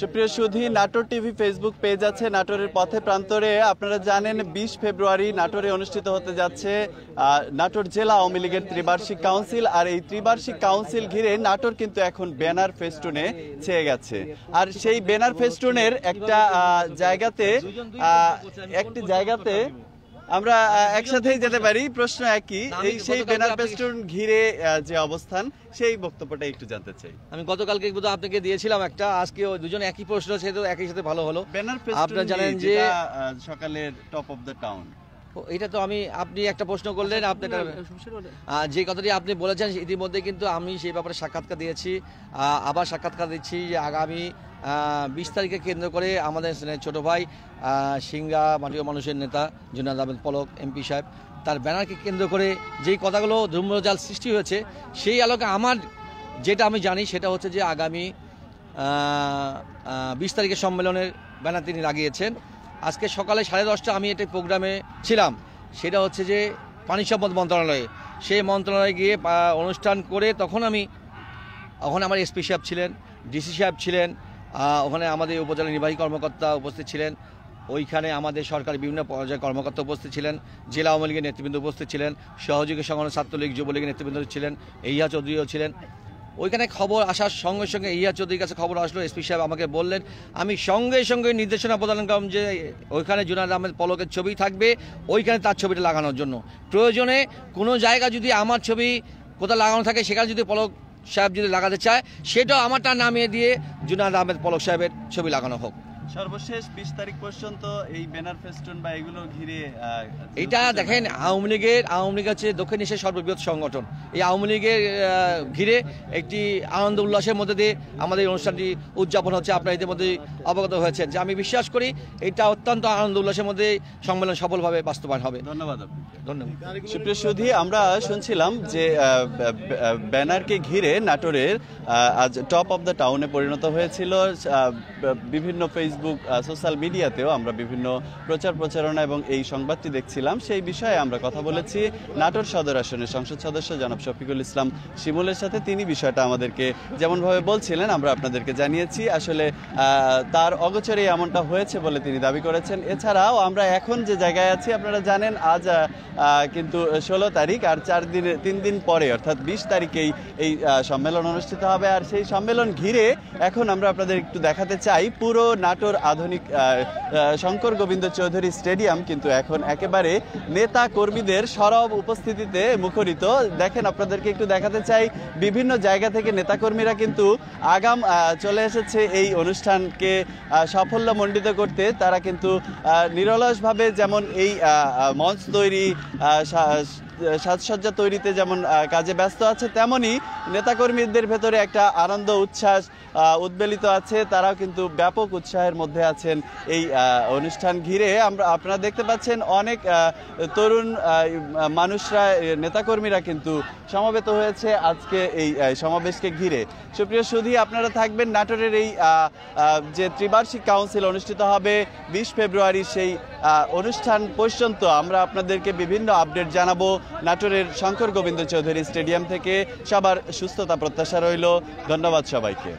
সুপ্রিয় সুধী Natore TV Facebook page আছে নাটোরের পথে প্রান্তরে আপনারা জানেন বিশ ফেব্রুয়ারি নাটোরে অনুষ্ঠিত হতে যাচ্ছে নাটোর জেলা আওয়ামী লীগের ত্রিবার্ষিক কাউন্সিল আর এই ত্রিবার্ষিক কাউন্সিল ঘিরে নাটোর কিন্তু এখন ব্যানার ফেস্টুনে ছেয়ে গেছে আর সেই ব্যানার ফেস্টুনের একটা জায়গাতে একটি জায়গাতে আমরা একসাথেই যেতে পারি প্রশ্ন একই এই সেই বেনার বেস্টুন ঘিরে যে অবস্থান সেই বক্তব্যটা একটু জানতে চাই আমি গতকালকে বোধ আপনাকে দিয়েছিলাম একটা আজকে দুজন একই প্রশ্ন সেহেতু একই সাথে ভালো হলো আপনারা জানেন যে সকালের টপ অফ দ্য টাউন এটা তো আমি আপনি একটা প্রশ্ন করলেন আচ্ছা, আপনি যে কথাটি আপনি বলেছেন ইতিমধ্যে কিন্তু আমি সেই ব্যাপারে সাক্ষাৎকার দিয়েছি আবার সাক্ষাৎকার দিচ্ছি যে আগামী বিশ তারিখে কেন্দ্র করে আমাদের ছোট ভাই সিঙ্গা মাটিও মানুষের নেতা জুনাদ আহমেদ পলক এমপি সাহেব তার ব্যানারকে কেন্দ্র করে যেই কথাগুলো ধূম্রজাল সৃষ্টি হয়েছে সেই আলোকে আমার যেটা আমি জানি সেটা হচ্ছে যে আগামী বিশ তারিখের সম্মেলনের ব্যানার তিনি লাগিয়েছেন আজকে সকালে সাড়ে দশটা আমি একটি প্রোগ্রামে ছিলাম সেটা হচ্ছে যে পানি সম্পদ মন্ত্রণালয়ে সেই মন্ত্রণালয়ে গিয়ে অনুষ্ঠান করে তখন আমি ওখানে আমার এসপি সাহেব ছিলেন ডিসি সাহেব ছিলেন ওখানে আমাদের উপজেলা নির্বাহী কর্মকর্তা উপস্থিত ছিলেন ওইখানে আমাদের সরকার বিভিন্ন পর্যায়ে কর্মকর্তা উপস্থিত ছিলেন জেলা আওয়ামী লীগের নেতৃবৃন্দ উপস্থিত ছিলেন সহযোগী সংগঠন ছাত্রলীগ যুবলীগের নেতৃবৃন্দ ছিলেন এইয়া চৌধুরীও ছিলেন ওইখানে খবর আসার সঙ্গে সঙ্গে ইয়া চৌধুরীর কাছে খবর আসলো এসপি সাহেব আমাকে বললেন আমি সঙ্গে সঙ্গে নির্দেশনা প্রদান করলাম যে ওইখানে জুনাল আহমেদ পলকের ছবি থাকবে ওইখানে তার ছবিটা লাগানোর জন্য প্রয়োজনে কোনো জায়গা যদি আমার ছবি কোথাও লাগানো থাকে সেখানে যদি পলক সাহেব যদি লাগাতে চায় সেটাও আমারটা নামিয়ে দিয়ে জুনাদ আহমেদ পলক সাহেবের ছবি লাগানো হোক সর্বশেষ বিশ তারিখ পর্যন্ত এই ব্যানার ফেস্টুন বা এগুলো ঘিরে এটা দেখেন আওয়ামী লীগের আওয়ামী লীগ হচ্ছে দক্ষিণ এশিয়ার সর্ববৃহৎ সংগঠন এই আওয়ামী লীগের ঘিরে একটি আনন্দ উল্লাসের মধ্যে দিয়ে আমাদের অনুষ্ঠানটি উদযাপন হচ্ছে আপনারা ইতিমধ্যে অবগত হয়েছেন যে আমি বিশ্বাস করি এটা অত্যন্ত আনন্দ উল্লাসের মধ্যে সম্মেলন সফলভাবে বাস্তবায়ন হবে ধন্যবাদ ধন্যবাদ সুপ্রিয় সুধী আমরা শুনছিলাম যে ব্যানারকে ঘিরে নাটোরের আজ টপ অফ দ্য টাউনে পরিণত হয়েছিল বিভিন্ন ফেসবুক ফেসবুক সোশ্যাল মিডিয়াতেও আমরা বিভিন্ন প্রচার প্রচারণা এবং এই সংবাদটি দেখছিলাম সেই বিষয়ে আমরা কথা বলেছি নাটোর সদর আসনের সংসদ সদস্য জনাব শফিকুল ইসলাম শিমুলের সাথে তিনি বিষয়টা আমাদেরকে যেমনভাবে বলছিলেন আমরা আপনাদেরকে জানিয়েছি আসলে তার অগোচরে এমনটা হয়েছে বলে তিনি দাবি করেছেন এছাড়াও আমরা এখন যে জায়গায় আছি আপনারা জানেন আজ কিন্তু ষোলো তারিখ আর চার দিন তিন দিন পরে অর্থাৎ বিশ তারিখেই এই সম্মেলন অনুষ্ঠিত হবে আর সেই সম্মেলন ঘিরে এখন আমরা আপনাদের একটু দেখাতে চাই পুরো নাটক নাটোর আধুনিক শঙ্কর গোবিন্দ চৌধুরী স্টেডিয়াম কিন্তু এখন একেবারে নেতা কর্মীদের সরব উপস্থিতিতে মুখরিত দেখেন আপনাদেরকে একটু দেখাতে চাই বিভিন্ন জায়গা থেকে নেতাকর্মীরা কিন্তু আগাম চলে এসেছে এই অনুষ্ঠানকে সাফল্য মণ্ডিত করতে তারা কিন্তু নিরলসভাবে যেমন এই মঞ্চ তৈরি সাজসজ্জা তৈরিতে যেমন কাজে ব্যস্ত আছে তেমনই নেতাকর্মীদের ভেতরে একটা আনন্দ উচ্ছ্বাস উদ্বেলিত আছে তারাও কিন্তু ব্যাপক উৎসাহের মধ্যে আছেন এই অনুষ্ঠান ঘিরে আমরা আপনারা দেখতে পাচ্ছেন অনেক তরুণ মানুষরা নেতাকর্মীরা কিন্তু সমবেত হয়েছে আজকে এই সমাবেশকে ঘিরে সুপ্রিয় সুধী আপনারা থাকবেন নাটোরের এই যে ত্রিবার্ষিক কাউন্সিল অনুষ্ঠিত হবে বিশ ফেব্রুয়ারি সেই অনুষ্ঠান পর্যন্ত আমরা আপনাদেরকে বিভিন্ন আপডেট জানাবো নাটোরের শঙ্কর গোবিন্দ চৌধুরী স্টেডিয়াম থেকে সবার সুস্থতা প্রত্যাশা রইল ধন্যবাদ সবাইকে